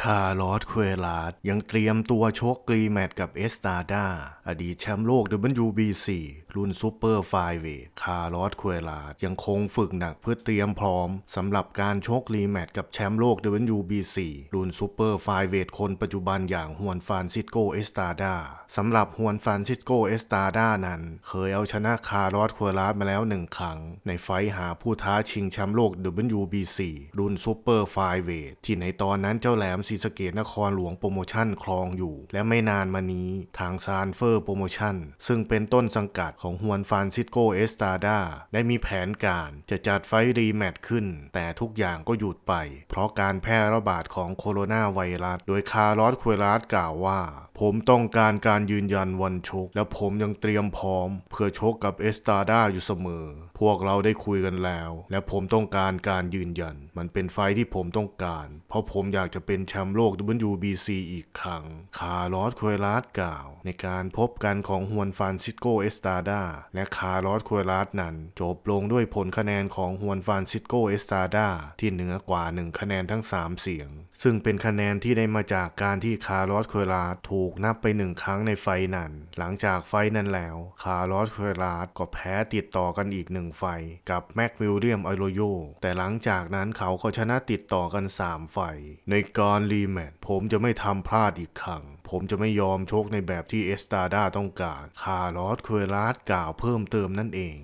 คาร์ลอสเควลาดยังเตรียมตัวชกกรีแมต์กับเอสตาดา อดีตแชมป์โลก WBC รุ่นซูเปอร์ไฟเวทคาร์ลอสควอลาด ยังคงฝึกหนักเพื่อเตรียมพร้อม สำหรับการชกรีแมตช์กับแชมป์โลก WBC รุ่นซูเปอร์ไฟเวทคนปัจจุบันอย่างฮวนฟานซิสโกเอสตาดา สำหรับฮวนฟานซิสโกเอสตาดา นั้น เคยเอาชนะคาร์ลอสควอลาดมาแล้วหนึ่งครั้ง ในไฟหาผู้ท้าชิงแชมป์โลก WBC รุ่นซูเปอร์ไฟเวทที่ในตอนนั้นเจ้าแหลมศรีสะเกดนครหลวงโปรโมชั่นครองอยู่และไม่นานมานี้ทางซานเฟอร์โปรโมชั่นซึ่งเป็นต้นสังกัดของฮวนฟานซิสโกเอสตาดาได้มีแผนการจะจัดไฟรีแมตช์ขึ้น แต่ทุกอย่างก็หยุดไป เพราะการแพร่ระบาดของโคโรนาไวรัส โดยคาร์ลอสควรัสกล่าวว่าผมต้องการการยืนยันวันชกและผมยังเตรียมพร้อม เพื่อชกกับเอสตาด้าอยู่เสมอ พวกเราได้คุยกันแล้ว และผมต้องการการยืนยัน มันเป็นไฟที่ผมต้องการ เพราะผมอยากจะเป็นแชมป์โลก WBC อีกครั้งคาร์ลอสควลาสกล่าวในการพบกันของฮวนฟานซิสโกเอสตาด้าและคาร์ลอสควลาสนั้นจบลงด้วยผลคะแนนของฮวนฟานซิสโกเอสตาด้าที่เหนือกว่า 1 คะแนนทั้ง 3 เสียง ซึ่งเป็นคะแนนที่ได้มาจากการที่คาร์ลอสควลาสถูกกนับไปหนึ่งครั้งในไฟนั้นหลังจากไฟนั้นแล้วคาร์ลอสเฟรารก็แพ้ติดต่อกันอีกหนึ่งไฟ กับแม็กวิลเลียมอโรโย แต่หลังจากนั้นเขาก็ชนะติดต่อกัน 3 ไฟ ในการรีแมตผมจะไม่ทำพลาดอีกครั้ง ผมจะไม่ยอมโชคในแบบที่เอสตาดาต้องการคาร์ลอสเคารัสกล่าวเพิ่มเติมนั่นเอง